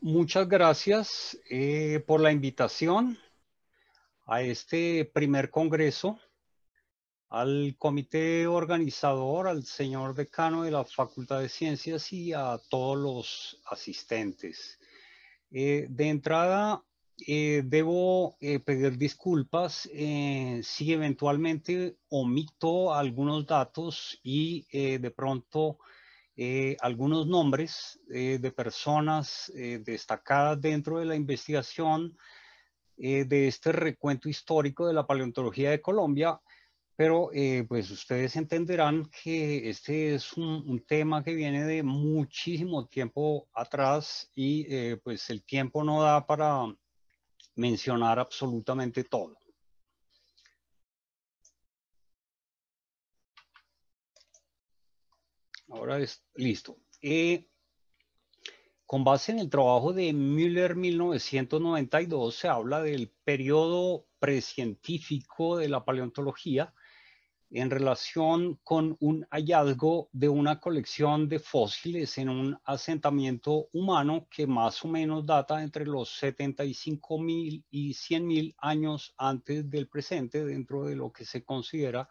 muchas gracias eh, por la invitación a este primer congreso, al comité organizador, al señor decano de la Facultad de Ciencias y a todos los asistentes. Eh, de entrada, eh, debo pedir disculpas si eventualmente omito algunos datos y de pronto eh, algunos nombres eh, de personas eh, destacadas dentro de la investigación de este recuento histórico de la paleontología de Colombia, pero pues ustedes entenderán que este es un, un, tema que viene de muchísimo tiempo atrás y pues el tiempo no da para mencionar absolutamente todo. Ahora es listo. Eh, con base en el trabajo de Müller 1992 se habla del periodo precientífico de la paleontología en relación con un hallazgo de una colección de fósiles en un asentamiento humano que más o menos data entre los 75.000 y 100.000 años antes del presente dentro de lo que se considera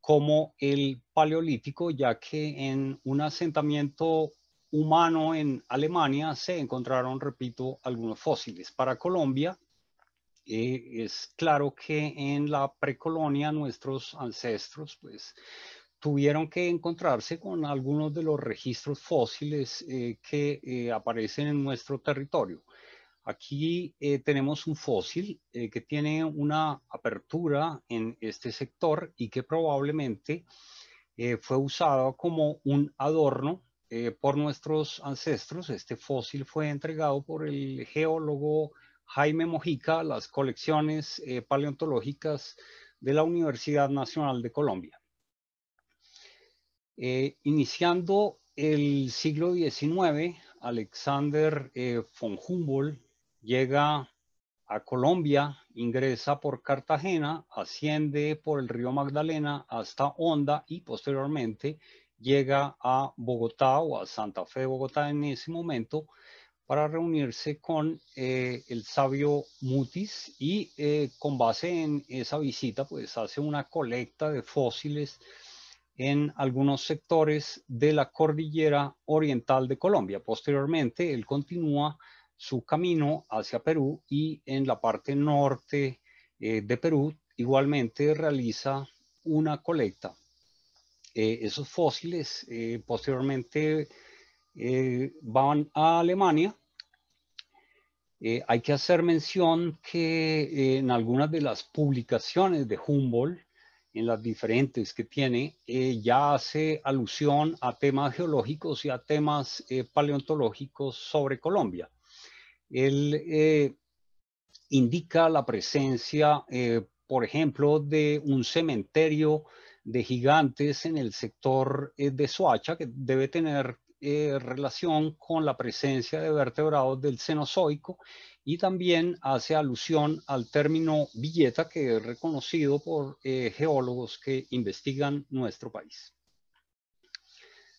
como el paleolítico, ya que en un asentamiento humano en Alemania se encontraron, repito, algunos fósiles. Para Colombia, eh, es claro que en la precolonia nuestros ancestros pues, tuvieron que encontrarse con algunos de los registros fósiles eh, que eh, aparecen en nuestro territorio. Aquí eh, tenemos un fósil eh, que tiene una apertura en este sector y que probablemente eh, fue usado como un adorno por nuestros ancestros. Este fósil fue entregado por el geólogo Jaime Mojica a las colecciones paleontológicas de la Universidad Nacional de Colombia. iniciando el siglo XIX, Alexander von Humboldt llega a Colombia, ingresa por Cartagena, asciende por el río Magdalena hasta Honda y posteriormente llega a Bogotá o a Santa Fe de Bogotá en ese momento para reunirse con eh, el sabio Mutis y eh, con base en esa visita pues hace una colecta de fósiles en algunos sectores de la cordillera oriental de Colombia. Posteriormente él continúa su camino hacia Perú y en la parte norte eh, de Perú igualmente realiza una colecta. Eh, esos fósiles eh, posteriormente van a Alemania. hay que hacer mención que en algunas de las publicaciones de Humboldt, en las diferentes que tiene, ya hace alusión a temas geológicos y a temas paleontológicos sobre Colombia. Él eh, indica la presencia, eh, por ejemplo, de un cementerio de gigantes en el sector eh, de Soacha, que debe tener relación con la presencia de vertebrados del Cenozoico, y también hace alusión al término billeta, que es reconocido por geólogos que investigan nuestro país.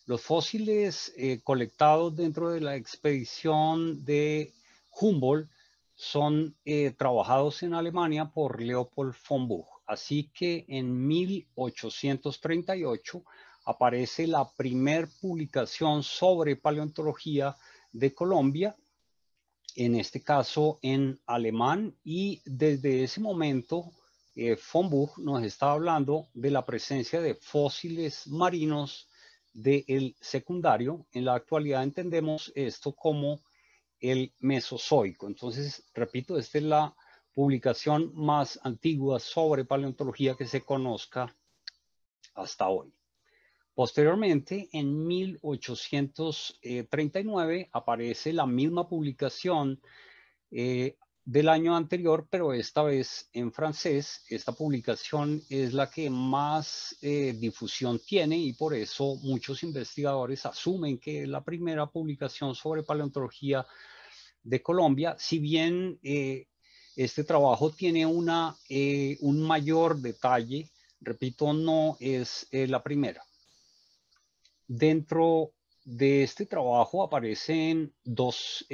Los fósiles colectados dentro de la expedición de Humboldt son eh, trabajados en Alemania por Leopold von Buch. Así que en 1838 aparece la primera publicación sobre paleontología de Colombia, en este caso en alemán, y desde ese momento eh, von Buch nos está hablando de la presencia de fósiles marinos del secundario. En la actualidad entendemos esto como el Mesozoico. Entonces, repito, esta es la publicación más antigua sobre paleontología que se conozca hasta hoy. Posteriormente, en 1839, aparece la misma publicación eh, del año anterior, pero esta vez en francés. Esta publicación es la que más eh, difusión tiene y por eso muchos investigadores asumen que la primera publicación sobre paleontología de Colombia, si bien eh, este trabajo tiene una, eh, un mayor detalle, repito, no es eh, la primera. Dentro de este trabajo aparecen dos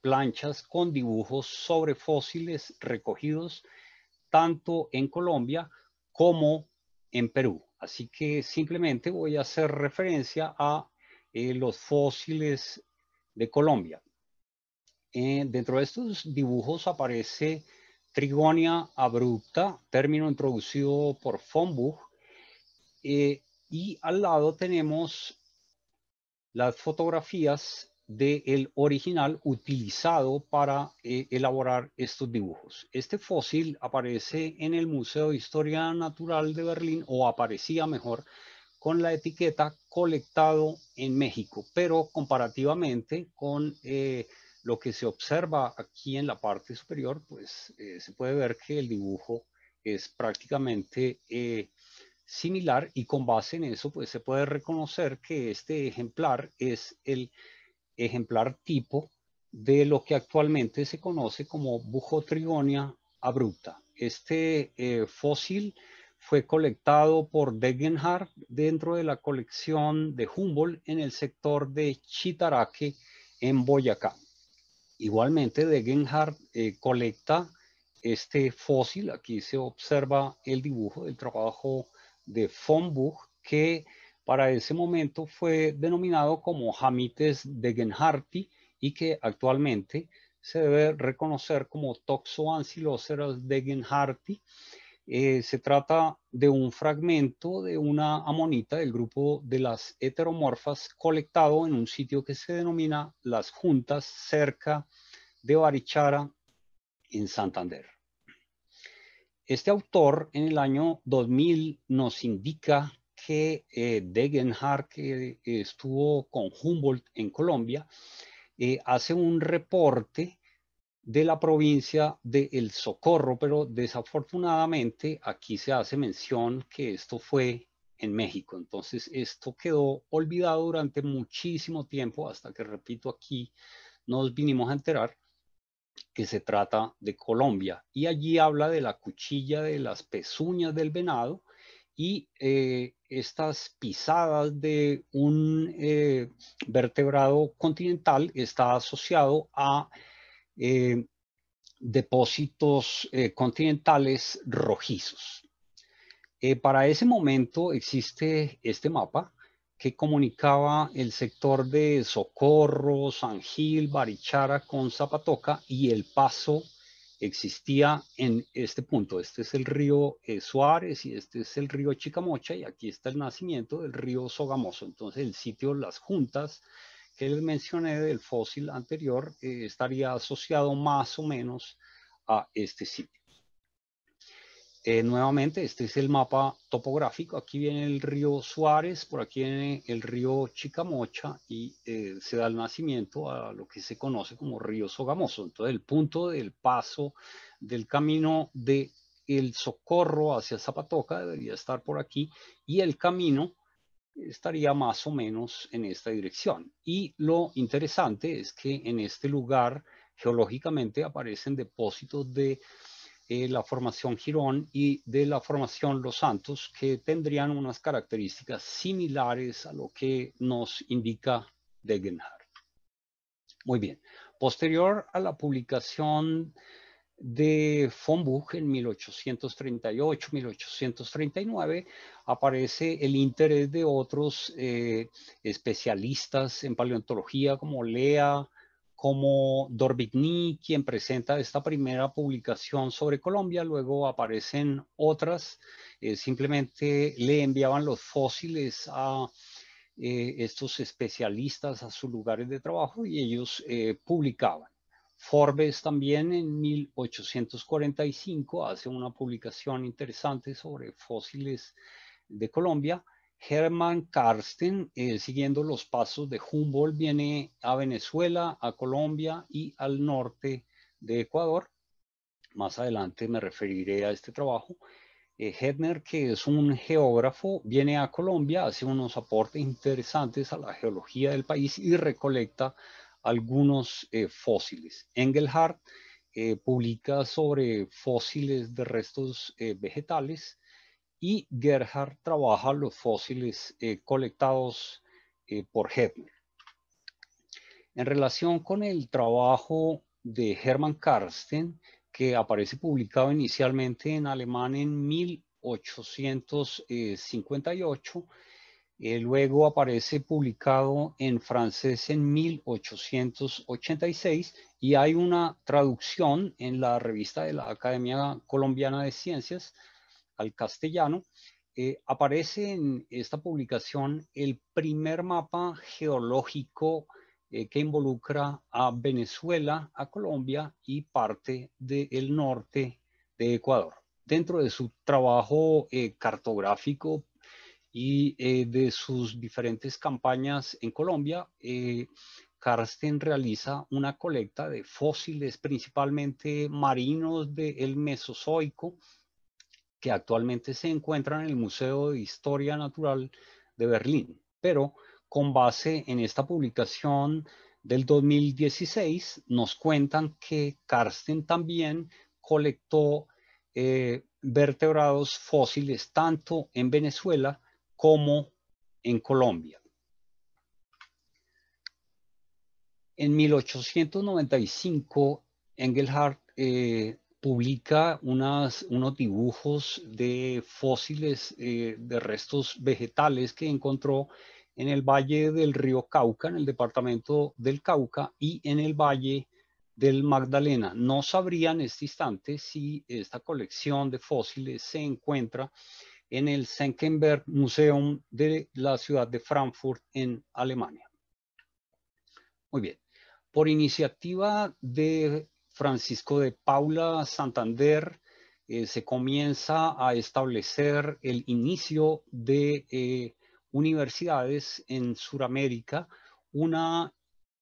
planchas con dibujos sobre fósiles recogidos tanto en Colombia como en Perú. Así que simplemente voy a hacer referencia a los fósiles de Colombia. Eh, dentro de estos dibujos aparece Trigonia abrupta, término introducido por Von Eh, y al lado tenemos las fotografías del original utilizado para eh, elaborar estos dibujos. Este fósil aparece en el Museo de Historia Natural de Berlín, o aparecía mejor, con la etiqueta colectado en México, pero comparativamente con eh, lo que se observa aquí en la parte superior, pues eh, se puede ver que el dibujo es prácticamente eh, similar y con base en eso, pues se puede reconocer que este ejemplar es el ejemplar tipo de lo que actualmente se conoce como trigonia abrupta. Este eh, fósil fue colectado por Degenhardt dentro de la colección de Humboldt en el sector de Chitaraque en Boyacá. Igualmente, Degenhardt eh, colecta este fósil, aquí se observa el dibujo del trabajo de von Buch, que para ese momento fue denominado como Hamites Degenharti y que actualmente se debe reconocer como Toxoanciloceras Degenharti eh, se trata de un fragmento de una amonita del grupo de las heteromorfas colectado en un sitio que se denomina Las Juntas, cerca de Barichara, en Santander. Este autor en el año 2000 nos indica que eh, Degenhardt, que estuvo con Humboldt en Colombia, eh, hace un reporte de la provincia de El Socorro, pero desafortunadamente aquí se hace mención que esto fue en México. Entonces esto quedó olvidado durante muchísimo tiempo hasta que, repito, aquí nos vinimos a enterar que se trata de Colombia. Y allí habla de la cuchilla de las pezuñas del venado y eh, estas pisadas de un eh, vertebrado continental está asociado a eh, depósitos eh, continentales rojizos. Eh, para ese momento existe este mapa que comunicaba el sector de Socorro, San Gil, Barichara con Zapatoca y el paso existía en este punto. Este es el río Suárez y este es el río Chicamocha y aquí está el nacimiento del río Sogamoso. Entonces el sitio Las Juntas mencioné del fósil anterior eh, estaría asociado más o menos a este sitio. Eh, nuevamente, este es el mapa topográfico. Aquí viene el río Suárez, por aquí viene el río Chicamocha y eh, se da el nacimiento a lo que se conoce como río Sogamoso. Entonces, el punto del paso del camino de el Socorro hacia Zapatoca debería estar por aquí y el camino estaría más o menos en esta dirección. Y lo interesante es que en este lugar geológicamente aparecen depósitos de eh, la formación Girón y de la formación Los Santos que tendrían unas características similares a lo que nos indica Degenhardt. Muy bien, posterior a la publicación de von en 1838-1839 aparece el interés de otros eh, especialistas en paleontología como Lea, como Dorbigny, quien presenta esta primera publicación sobre Colombia, luego aparecen otras, eh, simplemente le enviaban los fósiles a eh, estos especialistas a sus lugares de trabajo y ellos publicaban. Forbes también en 1845 hace una publicación interesante sobre fósiles de Colombia. Hermann Karsten, eh, siguiendo los pasos de Humboldt, viene a Venezuela, a Colombia y al norte de Ecuador. Más adelante me referiré a este trabajo. Eh, Hedner, que es un geógrafo, viene a Colombia, hace unos aportes interesantes a la geología del país y recolecta algunos eh, fósiles. Engelhardt eh, publica sobre fósiles de restos eh, vegetales y Gerhard trabaja los fósiles colectados por Hebner. En relación con el trabajo de Hermann Karsten, que aparece publicado inicialmente en alemán en 1858, eh, luego aparece publicado en francés en 1886 y hay una traducción en la revista de la Academia Colombiana de Ciencias al castellano. Eh, aparece en esta publicación el primer mapa geológico eh, que involucra a Venezuela, a Colombia y parte del norte de Ecuador. Dentro de su trabajo cartográfico y eh, de sus diferentes campañas en Colombia, eh, Karsten realiza una colecta de fósiles principalmente marinos del Mesozoico que actualmente se encuentran en el Museo de Historia Natural de Berlín. Pero con base en esta publicación del 2016 nos cuentan que Karsten también colectó eh, vertebrados fósiles tanto en Venezuela como en Colombia. En 1895, Engelhardt eh, publica unos dibujos de fósiles eh, de restos vegetales que encontró en el valle del río Cauca, en el departamento del Cauca y en el valle del Magdalena. No sabría en este instante si esta colección de fósiles se encuentra en el Senckenberg Museum de la ciudad de Frankfurt en Alemania. Muy bien, por iniciativa de Francisco de Paula Santander, eh, se comienza a establecer el inicio de eh, universidades en Sudamérica, una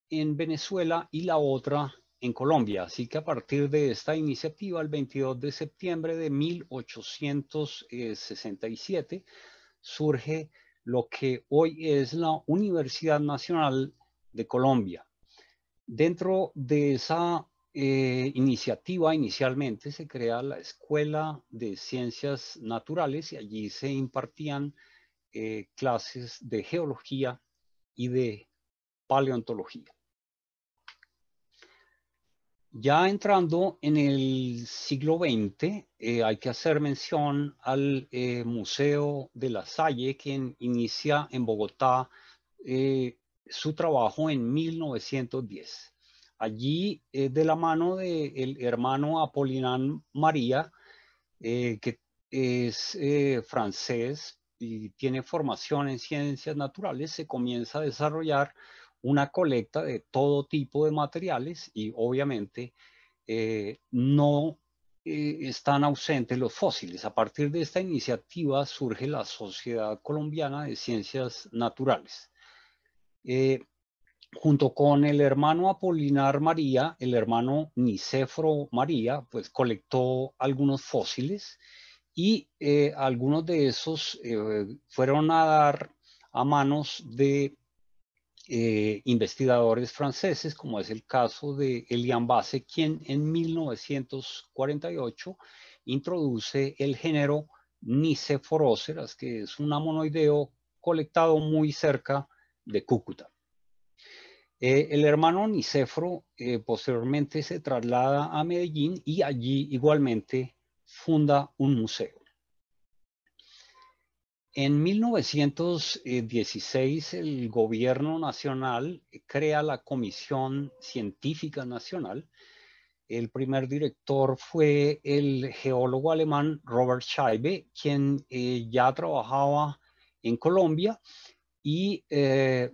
en Venezuela y la otra en Colombia. Así que a partir de esta iniciativa, el 22 de septiembre de 1867, surge lo que hoy es la Universidad Nacional de Colombia. Dentro de esa eh, iniciativa inicialmente se crea la Escuela de Ciencias Naturales y allí se impartían eh, clases de geología y de paleontología. Ya entrando en el siglo XX, eh, hay que hacer mención al eh, Museo de la Salle, quien inicia en Bogotá eh, su trabajo en 1910. Allí, de la mano del hermano Apolinán María, que es francés y tiene formación en ciencias naturales, se comienza a desarrollar una colecta de todo tipo de materiales y obviamente eh, no eh, están ausentes los fósiles. A partir de esta iniciativa surge la Sociedad Colombiana de Ciencias Naturales. Eh, junto con el hermano Apolinar María, el hermano Nicefro María, pues colectó algunos fósiles y algunos de esos fueron a dar a manos de eh, investigadores franceses, como es el caso de Elian Basse, quien en 1948 introduce el género Niceforóceras, que es un amonoideo colectado muy cerca de Cúcuta. Eh, el hermano Nicefro eh, posteriormente se traslada a Medellín y allí igualmente funda un museo. En 1916, el gobierno nacional crea la Comisión Científica Nacional. El primer director fue el geólogo alemán Robert Scheibe, quien eh, ya trabajaba en Colombia y eh,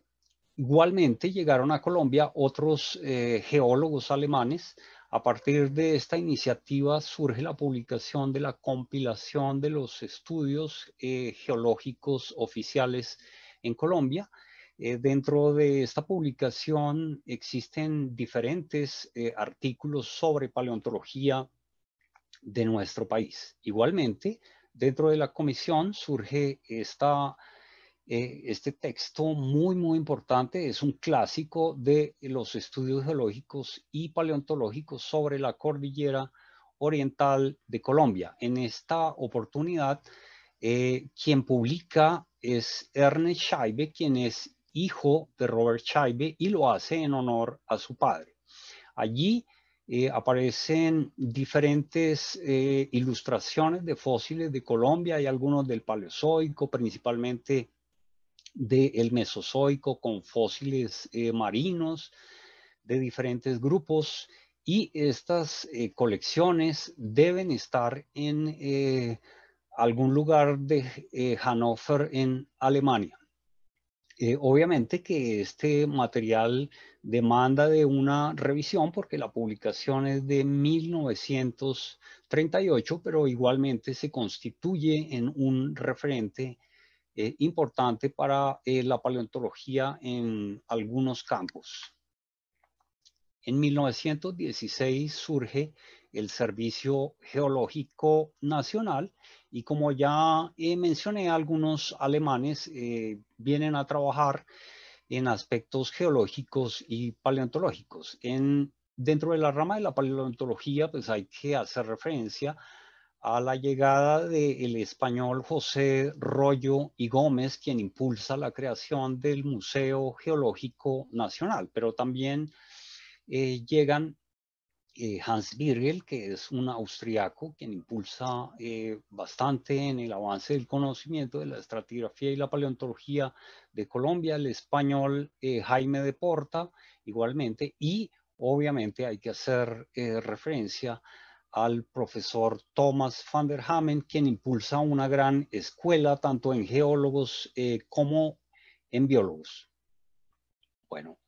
igualmente llegaron a Colombia otros eh, geólogos alemanes a partir de esta iniciativa surge la publicación de la compilación de los estudios eh, geológicos oficiales en Colombia. Eh, dentro de esta publicación existen diferentes eh, artículos sobre paleontología de nuestro país. Igualmente, dentro de la comisión surge esta eh, este texto muy, muy importante. Es un clásico de los estudios geológicos y paleontológicos sobre la cordillera oriental de Colombia. En esta oportunidad, eh, quien publica es Ernest Scheibe, quien es hijo de Robert Scheibe y lo hace en honor a su padre. Allí eh, aparecen diferentes ilustraciones de fósiles de Colombia, y algunos del Paleozoico, principalmente del Mesozoico con fósiles eh, marinos de diferentes grupos y estas eh, colecciones deben estar en eh, algún lugar de Hannover en Alemania. obviamente que este material demanda de una revisión porque la publicación es de 1938, pero igualmente se constituye en un referente eh, importante para eh, la paleontología en algunos campos. En 1916 surge el Servicio Geológico Nacional y como ya eh, mencioné, algunos alemanes vienen a trabajar en aspectos geológicos y paleontológicos. En, dentro de la rama de la paleontología, pues hay que hacer referencia a la llegada del español José Rollo y Gómez, quien impulsa la creación del Museo Geológico Nacional, pero también eh, llegan eh, Hans Birgel, que es un austriaco, quien impulsa eh, bastante en el avance del conocimiento de la estratigrafía y la paleontología de Colombia, el español Jaime de Porta, igualmente, y obviamente hay que hacer referencia a al profesor Thomas van der Hamen, quien impulsa una gran escuela tanto en geólogos eh, como en biólogos. Bueno,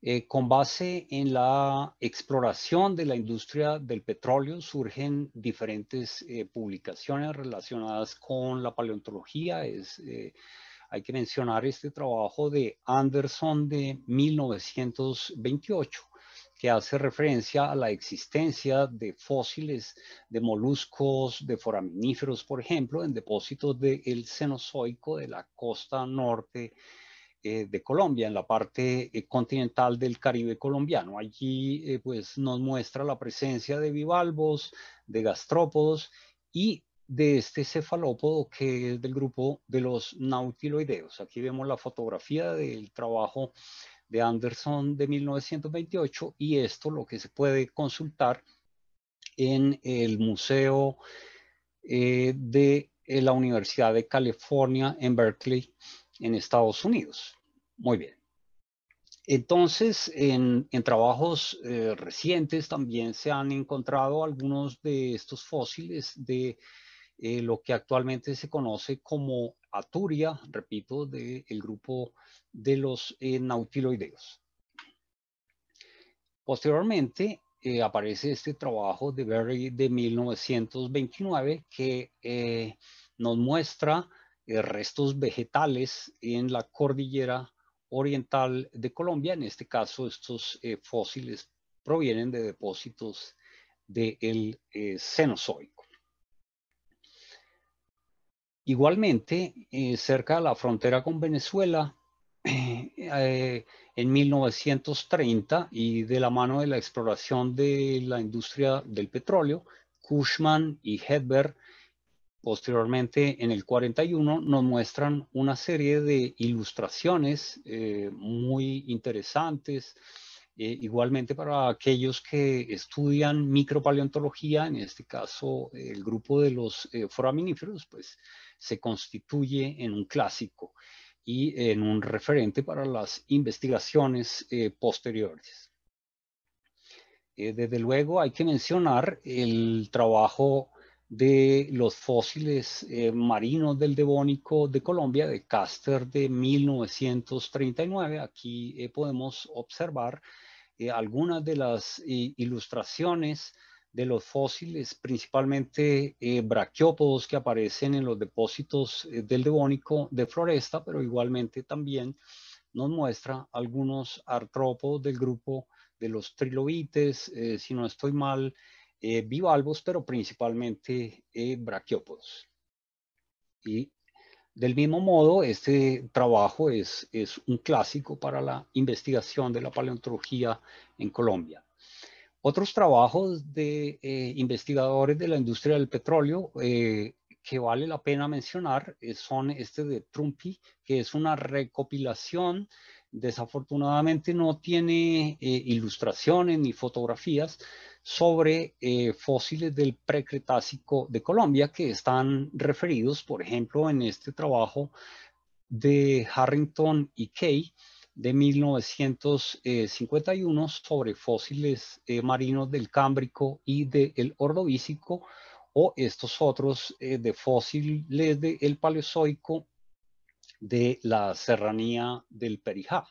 eh, con base en la exploración de la industria del petróleo surgen diferentes eh, publicaciones relacionadas con la paleontología. Es, hay que mencionar este trabajo de Anderson de 1928 hace referencia a la existencia de fósiles de moluscos, de foraminíferos, por ejemplo, en depósitos del Cenozoico de la costa norte eh, de Colombia, en la parte eh, continental del Caribe colombiano. Allí eh, pues, nos muestra la presencia de bivalvos, de gastrópodos y de este cefalópodo que es del grupo de los nautiloideos. Aquí vemos la fotografía del trabajo de Anderson de 1928 y esto lo que se puede consultar en el Museo eh, de eh, la Universidad de California en Berkeley, en Estados Unidos. Muy bien. Entonces, en, trabajos eh, recientes también se han encontrado algunos de estos fósiles de lo que actualmente se conoce como Aturia, repito, del grupo de los eh, nautiloideos. Posteriormente eh, aparece este trabajo de Berry de 1929 que eh, nos muestra restos vegetales en la cordillera oriental de Colombia. En este caso, estos fósiles provienen de depósitos del de Cenozoico. Igualmente, eh, cerca de la frontera con Venezuela, eh, en 1930 y de la mano de la exploración de la industria del petróleo, Cushman y Hedberg, posteriormente en el 41, nos muestran una serie de ilustraciones eh, muy interesantes. igualmente para aquellos que estudian micropaleontología, en este caso el grupo de los foraminíferos, pues se constituye en un clásico y en un referente para las investigaciones eh, posteriores. Eh, desde luego hay que mencionar el trabajo de los fósiles eh, marinos del Devónico de Colombia, de Caster de 1939. Aquí podemos observar algunas de las ilustraciones de los fósiles, principalmente eh, braquiópodos que aparecen en los depósitos eh, del Devónico de Floresta, pero igualmente también nos muestra algunos artrópodos del grupo de los trilobites, eh, si no estoy mal, eh, bivalvos, pero principalmente braquiópodos. Y del mismo modo, este trabajo es, es un clásico para la investigación de la paleontología en Colombia. Otros trabajos de eh, investigadores de la industria del petróleo eh, que vale la pena mencionar eh, son este de Trumpy, que es una recopilación, desafortunadamente no tiene ilustraciones ni fotografías sobre fósiles del precretácico de Colombia que están referidos, por ejemplo, en este trabajo de Harrington y Kay, de 1951 sobre fósiles eh, marinos del Cámbrico y del Ordovícico o estos otros eh, de fósiles del Paleozoico de la serranía del Perijá.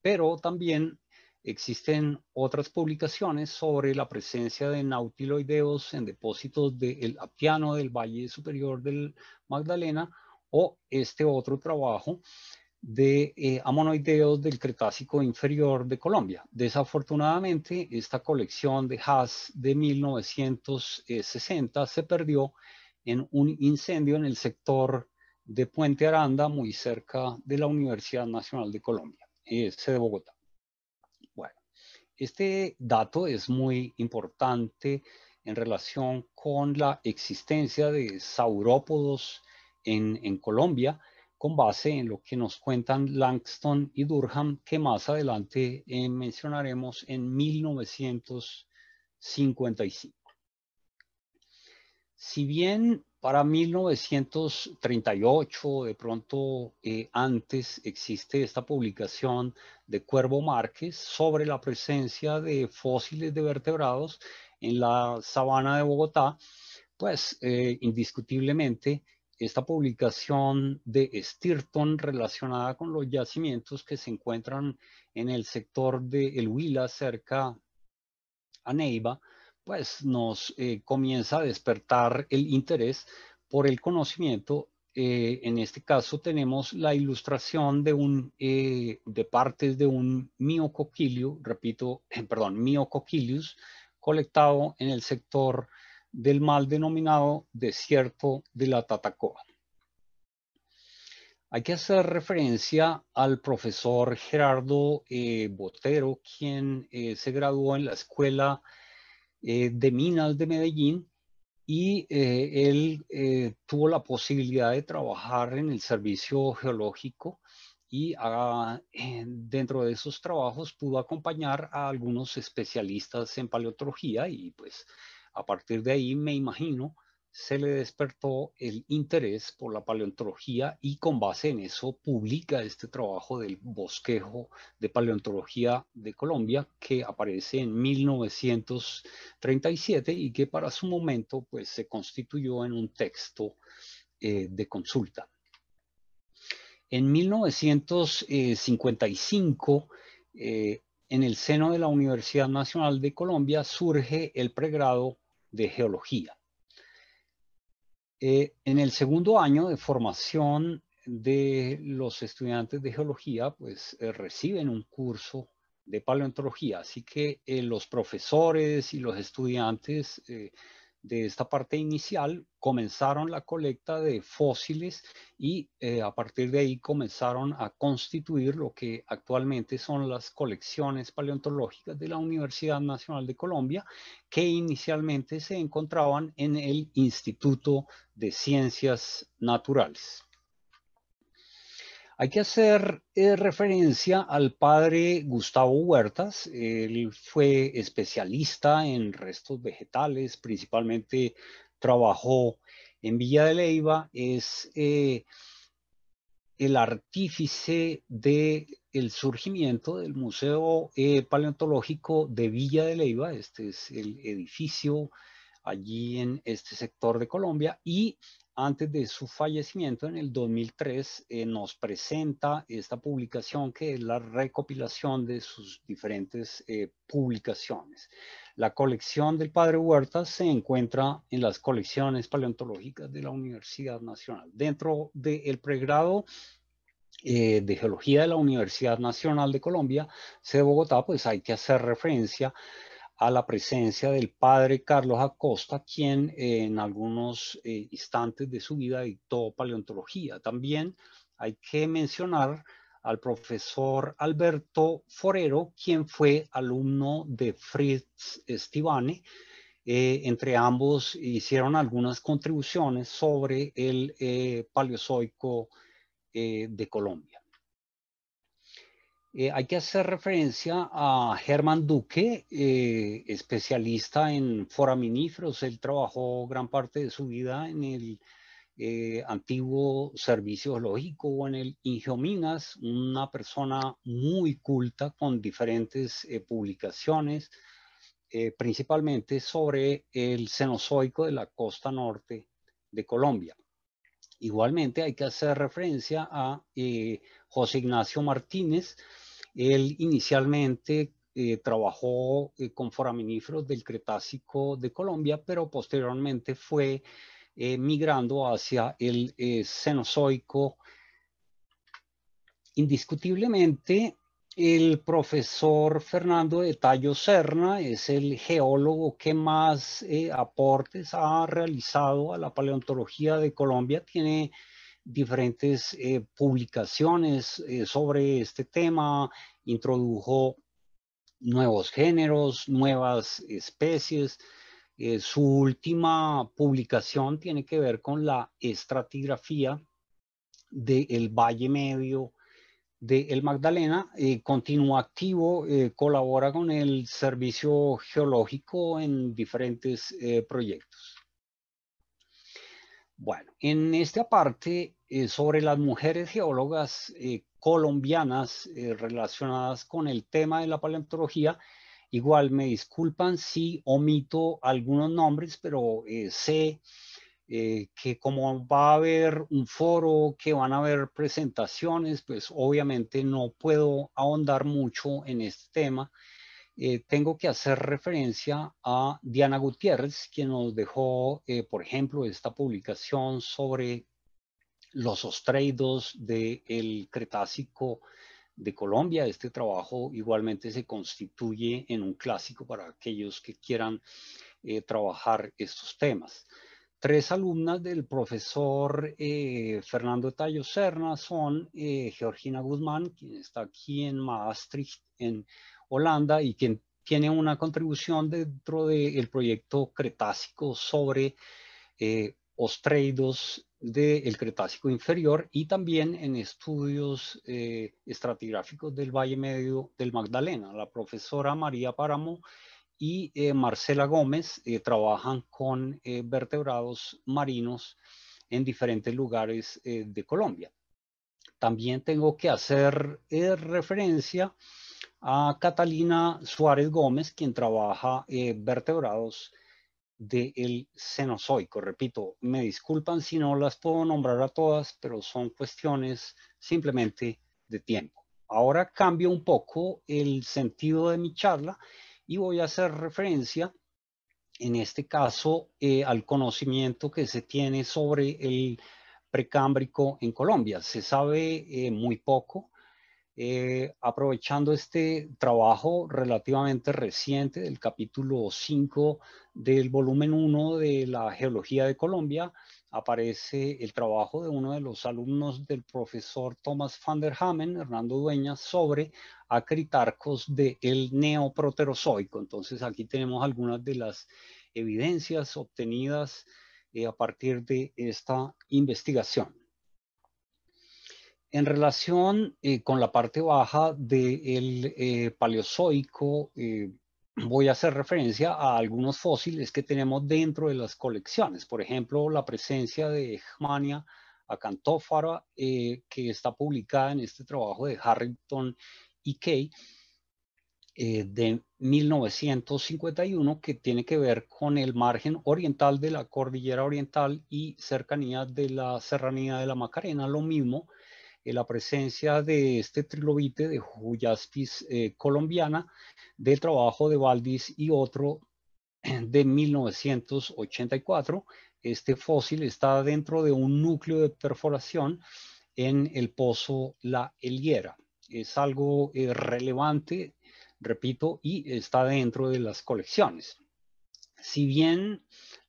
Pero también existen otras publicaciones sobre la presencia de nautiloideos en depósitos del Apiano del Valle Superior del Magdalena o este otro trabajo de eh, amonoideos del Cretácico Inferior de Colombia. Desafortunadamente, esta colección de Haas de 1960 se perdió en un incendio en el sector de Puente Aranda, muy cerca de la Universidad Nacional de Colombia, sede de Bogotá. Bueno, este dato es muy importante en relación con la existencia de saurópodos en, en Colombia, con base en lo que nos cuentan Langston y Durham, que más adelante eh, mencionaremos en 1955. Si bien para 1938, de pronto eh, antes, existe esta publicación de Cuervo Márquez sobre la presencia de fósiles de vertebrados en la sabana de Bogotá, pues eh, indiscutiblemente esta publicación de Stirton relacionada con los yacimientos que se encuentran en el sector de El Huila, cerca a Neiva, pues nos eh, comienza a despertar el interés por el conocimiento. Eh, en este caso tenemos la ilustración de, un, eh, de partes de un miocoquilio, repito, perdón, miocoquilius, colectado en el sector del mal denominado desierto de la Tatacoa. Hay que hacer referencia al profesor Gerardo eh, Botero, quien eh, se graduó en la Escuela eh, de Minas de Medellín y él tuvo la posibilidad de trabajar en el servicio geológico y ah, dentro de esos trabajos pudo acompañar a algunos especialistas en paleontología y pues a partir de ahí, me imagino, se le despertó el interés por la paleontología y con base en eso publica este trabajo del bosquejo de paleontología de Colombia que aparece en 1937 y que para su momento pues se constituyó en un texto eh, de consulta. En 1955 eh, en el seno de la Universidad Nacional de Colombia surge el pregrado de geología. Eh, en el segundo año de formación de los estudiantes de geología, pues eh, reciben un curso de paleontología, así que eh, los profesores y los estudiantes de esta parte inicial comenzaron la colecta de fósiles y eh, a partir de ahí comenzaron a constituir lo que actualmente son las colecciones paleontológicas de la Universidad Nacional de Colombia, que inicialmente se encontraban en el Instituto de Ciencias Naturales. Hay que hacer eh, referencia al padre Gustavo Huertas. Él fue especialista en restos vegetales, principalmente trabajó en Villa de Leiva. Es eh, el artífice del surgimiento del Museo eh, Paleontológico de Villa de Leiva. Este es el edificio allí en este sector de Colombia y antes de su fallecimiento en el 2003, eh, nos presenta esta publicación que es la recopilación de sus diferentes eh, publicaciones. La colección del padre Huerta se encuentra en las colecciones paleontológicas de la Universidad Nacional. Dentro del pregrado eh, de Geología de la Universidad Nacional de Colombia, de Bogotá, pues hay que hacer referencia a la presencia del padre Carlos Acosta, quien en algunos eh, instantes de su vida dictó paleontología. También hay que mencionar al profesor Alberto Forero, quien fue alumno de Fritz Stivane. Eh, entre ambos hicieron algunas contribuciones sobre el eh, paleozoico de Colombia. Eh, hay que hacer referencia a Germán Duque, eh, especialista en foraminíferos. Él trabajó gran parte de su vida en el eh, antiguo servicio geológico o en el Ingeominas. una persona muy culta con diferentes publicaciones, principalmente sobre el Cenozoico de la costa norte de Colombia. Igualmente hay que hacer referencia a José Ignacio Martínez, él inicialmente eh, trabajó eh, con foraminíferos del Cretácico de Colombia, pero posteriormente fue eh, migrando hacia el Cenozoico. Indiscutiblemente, el profesor Fernando de Tallo Serna es el geólogo que más aportes ha realizado a la paleontología de Colombia. Tiene diferentes eh, publicaciones eh, sobre este tema, introdujo nuevos géneros, nuevas especies. Eh, su última publicación tiene que ver con la estratigrafía del Valle Medio de El Magdalena. continúa activo, colabora con el Servicio Geológico en diferentes proyectos. Bueno, en esta parte eh, sobre las mujeres geólogas eh, colombianas eh, relacionadas con el tema de la paleontología. Igual me disculpan si omito algunos nombres, pero sé que como va a haber un foro, que van a haber presentaciones, pues obviamente no puedo ahondar mucho en este tema. tengo que hacer referencia a Diana Gutiérrez, quien nos dejó, por ejemplo, esta publicación sobre los ostreidos del Cretácico de Colombia. Este trabajo igualmente se constituye en un clásico para aquellos que quieran eh, trabajar estos temas. Tres alumnas del profesor eh, Fernando Tallo Serna son eh, Georgina Guzmán, quien está aquí en Maastricht, en Holanda, y quien tiene una contribución dentro del proyecto Cretácico sobre ostreidos del Cretácico inferior y también en estudios eh, estratigráficos del Valle Medio del Magdalena. La profesora María Páramo y eh, Marcela Gómez eh, trabajan con vertebrados marinos en diferentes lugares de Colombia. También tengo que hacer referencia a Catalina Suárez Gómez, quien trabaja vertebrados marinos del Cenozoico. Repito, me disculpan si no las puedo nombrar a todas, pero son cuestiones simplemente de tiempo. Ahora cambio un poco el sentido de mi charla y voy a hacer referencia, en este caso, eh, al conocimiento que se tiene sobre el precámbrico en Colombia. Se sabe eh, muy poco, eh, aprovechando este trabajo relativamente reciente del capítulo 5 del volumen 1 de la geología de Colombia, aparece el trabajo de uno de los alumnos del profesor Thomas van der Hamen, Hernando Dueñas, sobre acritarcos del neoproterozoico. Entonces aquí tenemos algunas de las evidencias obtenidas eh, a partir de esta investigación. En relación eh, con la parte baja del eh, Paleozoico, eh, voy a hacer referencia a algunos fósiles que tenemos dentro de las colecciones. Por ejemplo, la presencia de Hmania acantófara, que está publicada en este trabajo de Harrington y Kay, de 1951 que tiene que ver con el margen oriental de la cordillera oriental y cercanía de la serranía de la Macarena, lo mismo eh, la presencia de este trilobite de Juyaspis eh, colombiana del trabajo de Valdis y otro de 1984. Este fósil está dentro de un núcleo de perforación en el pozo La Elguera. Es algo eh, relevante, repito, y está dentro de las colecciones. Si bien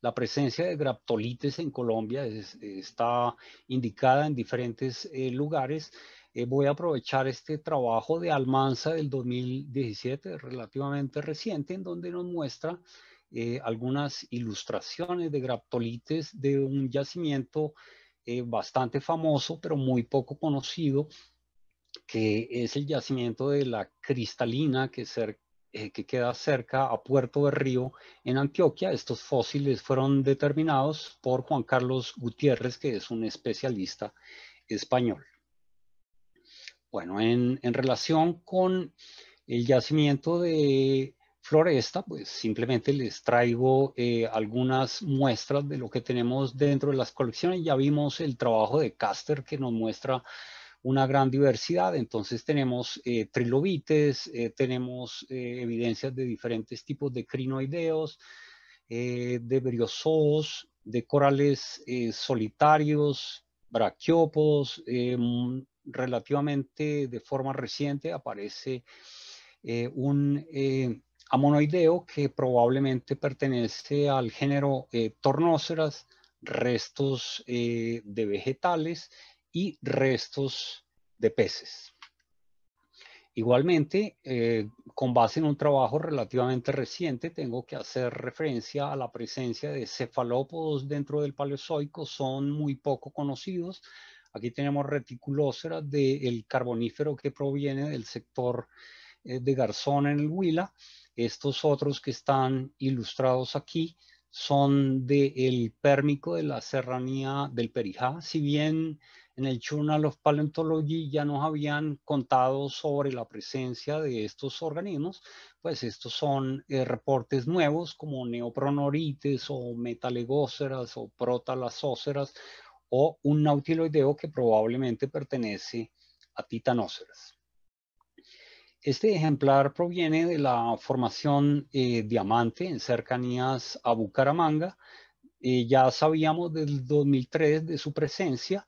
la presencia de graptolites en Colombia está indicada en diferentes eh, lugares. Eh, voy a aprovechar este trabajo de Almanza del 2017, relativamente reciente, en donde nos muestra eh, algunas ilustraciones de graptolites de un yacimiento bastante famoso, pero muy poco conocido, que es el yacimiento de la cristalina, que, cerca eh, que queda cerca a Puerto de Río, en Antioquia. Estos fósiles fueron determinados por Juan Carlos Gutiérrez, que es un especialista español. Bueno, en, relación con el yacimiento de Floresta, pues simplemente les traigo eh, algunas muestras de lo que tenemos dentro de las colecciones. Ya vimos el trabajo de Caster que nos muestra una gran diversidad. Entonces tenemos eh, trilobites, eh, tenemos eh, evidencias de diferentes tipos de crinoideos, de briozoos, de corales solitarios, braquiopos, relativamente de forma reciente aparece un amonoideo que probablemente pertenece al género Tornóceras, restos de vegetales y restos de peces. Igualmente, eh, con base en un trabajo relativamente reciente, tengo que hacer referencia a la presencia de cefalópodos dentro del Paleozoico, son muy poco conocidos. Aquí tenemos reticulóceras del carbonífero que proviene del sector eh, de Garzón en el Huila. Estos otros que están ilustrados aquí son del pérmico de la serranía del Perijá. Si bien en el Journal of Paleontology ya nos habían contado sobre la presencia de estos organismos, pues estos son eh, reportes nuevos como neopronorites o metalegóceras o protalazóceras o un nautiloideo que probablemente pertenece a titanóceras. Este ejemplar proviene de la formación eh, Diamante en cercanías a Bucaramanga. Eh, ya sabíamos del 2003 de su presencia,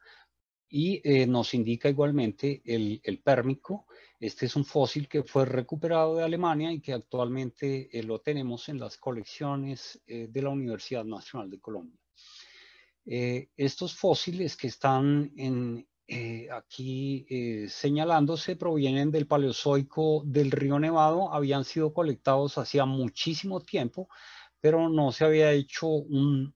y eh, nos indica igualmente el, pérmico. Este es un fósil que fue recuperado de Alemania y que actualmente eh, lo tenemos en las colecciones eh, de la Universidad Nacional de Colombia. estos fósiles que están en, aquí señalándose provienen del Paleozoico del río Nevado, habían sido colectados hacía muchísimo tiempo, pero no se había hecho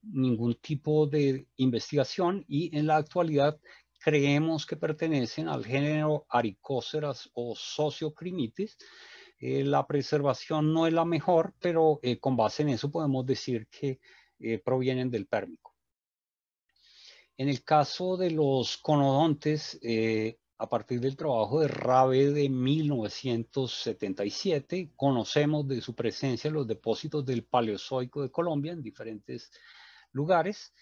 ningún tipo de investigación y en la actualidad creemos que pertenecen al género Aricóceras o sociocrimitis. Eh, la preservación no es la mejor, pero eh, con base en eso podemos decir que eh, provienen del pérmico. En el caso de los conodontes, a partir del trabajo de Rabe de 1977, conocemos de su presencia en los depósitos del Paleozoico de Colombia en diferentes lugares.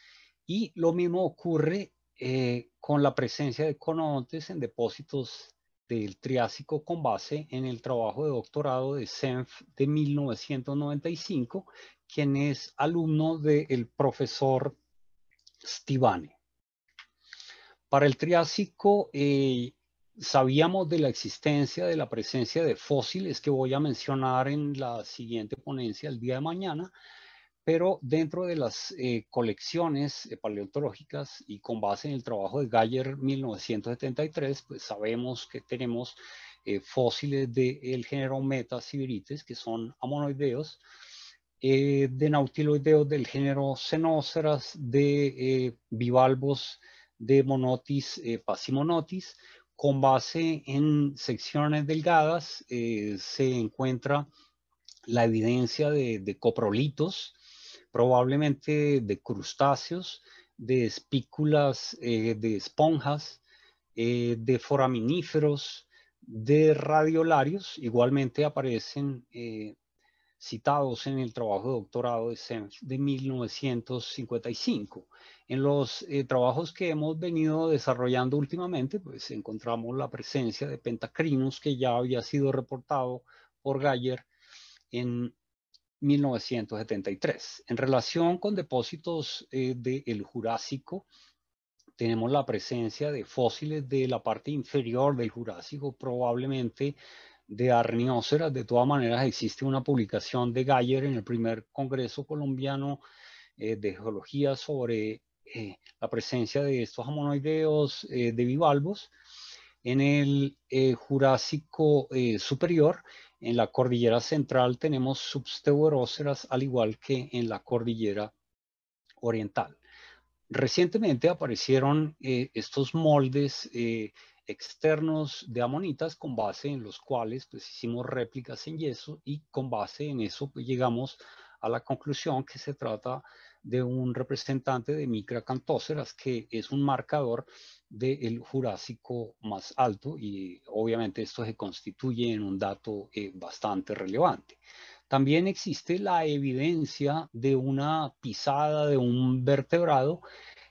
Y lo mismo ocurre eh, con la presencia de conodontes en depósitos del Triásico con base en el trabajo de doctorado de SENF de 1995, quien es alumno del profesor Stivane. Para el Triásico eh, sabíamos de la existencia de la presencia de fósiles que voy a mencionar en la siguiente ponencia el día de mañana, pero dentro de las eh, colecciones eh, paleontológicas y con base en el trabajo de Geyer 1973, pues sabemos que tenemos eh, fósiles del género Metasibirites, que son amonoideos, de nautiloideos del género Cenóceras, de bivalvos de Monotis pasimonotis. Con base en secciones delgadas se encuentra la evidencia de coprolitos probablemente de crustáceos, de espículas, eh, de esponjas, eh, de foraminíferos, de radiolarios, igualmente aparecen eh, citados en el trabajo de doctorado de Senf de 1955. En los trabajos que hemos venido desarrollando últimamente, pues encontramos la presencia de pentacrinos que ya había sido reportado por Gayer en 1973. En relación con depósitos eh, del Jurásico, tenemos la presencia de fósiles de la parte inferior del Jurásico, probablemente de arnióceras. De todas maneras, existe una publicación de Gayer en el primer Congreso Colombiano eh, de Geología sobre eh, la presencia de estos amonoideos de bivalvos en el Jurásico superior en la cordillera central tenemos substeueróceras, al igual que en la cordillera oriental. Recientemente aparecieron eh, estos moldes eh, externos de amonitas con base en los cuales pues, hicimos réplicas en yeso y con base en eso pues, llegamos a la conclusión que se trata de de un representante de Micracantóceras, que es un marcador del Jurásico más alto y obviamente esto se constituye en un dato eh, bastante relevante. También existe la evidencia de una pisada de un vertebrado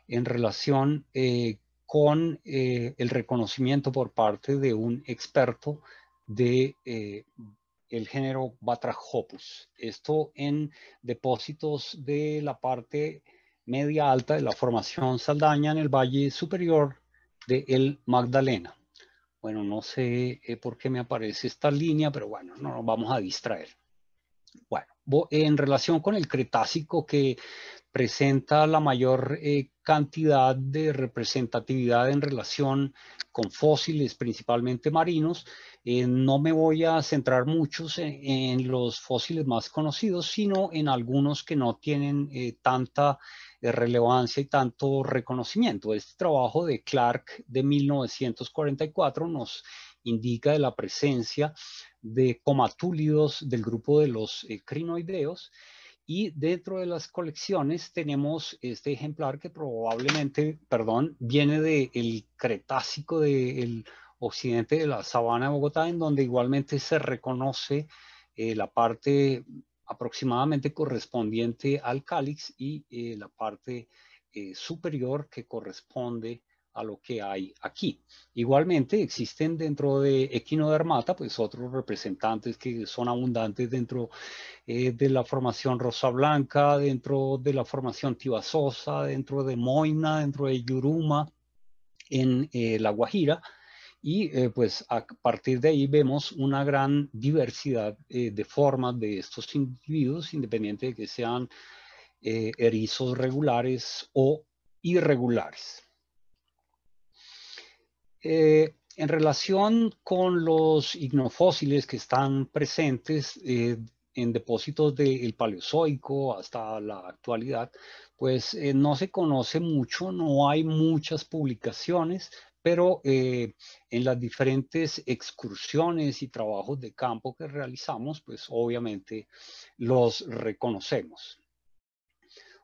en relación eh, con eh, el reconocimiento por parte de un experto de el género Batrachopus. Esto en depósitos de la parte media alta de la formación saldaña en el valle superior de El Magdalena. Bueno, no sé eh, por qué me aparece esta línea, pero bueno, no nos vamos a distraer. Bueno, en relación con el Cretácico, que presenta la mayor eh, cantidad de representatividad en relación con fósiles, principalmente marinos. Eh, no me voy a centrar muchos en, los fósiles más conocidos, sino en algunos que no tienen eh, tanta relevancia y tanto reconocimiento. Este trabajo de Clark de 1944 nos indica la presencia de comatúlidos del grupo de los crinoideos y dentro de las colecciones tenemos este ejemplar que probablemente, perdón, viene del Cretácico del occidente de la sabana de Bogotá, en donde igualmente se reconoce eh, la parte aproximadamente correspondiente al cálix y eh, la parte eh, superior que corresponde a lo que hay aquí. Igualmente existen dentro de Equinodermata pues otros representantes que son abundantes dentro eh, de la formación Rosa Blanca, dentro de la formación Tibasosa, dentro de Moina, dentro de Yuruma, en eh, La Guajira. Y eh, pues a partir de ahí vemos una gran diversidad de formas de estos individuos, independiente de que sean erizos regulares o irregulares. Eh, en relación con los ignofósiles que están presentes eh, en depósitos del Paleozoico hasta la actualidad, pues eh, no se conoce mucho, no hay muchas publicaciones, pero en las diferentes excursiones y trabajos de campo que realizamos, pues obviamente los reconocemos.